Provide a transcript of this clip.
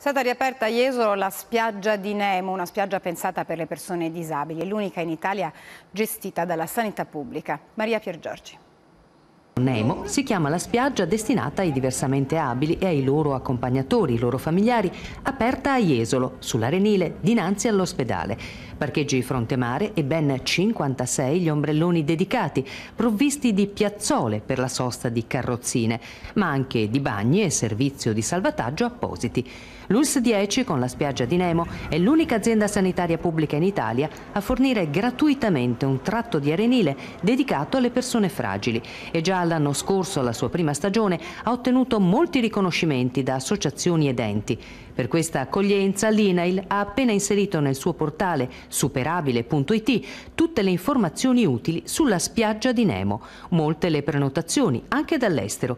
È stata riaperta a Jesolo la spiaggia di Nemo, una spiaggia pensata per le persone disabili, l'unica in Italia gestita dalla sanità pubblica. Maria Piergiorgi. Nemo si chiama la spiaggia destinata ai diversamente abili e ai loro accompagnatori, i loro familiari, aperta a Jesolo, sull'Arenile, dinanzi all'ospedale parcheggi frontemare e ben 56 gli ombrelloni dedicati, provvisti di piazzole per la sosta di carrozzine, ma anche di bagni e servizio di salvataggio appositi. L'ULS 10 con la spiaggia di Nemo è l'unica azienda sanitaria pubblica in Italia a fornire gratuitamente un tratto di arenile dedicato alle persone fragili e già l'anno scorso, alla sua prima stagione, ha ottenuto molti riconoscimenti da associazioni ed enti. Per questa accoglienza l'INAIL ha appena inserito nel suo portale superabile.it tutte le informazioni utili sulla spiaggia di Nemo, molte le prenotazioni anche dall'estero.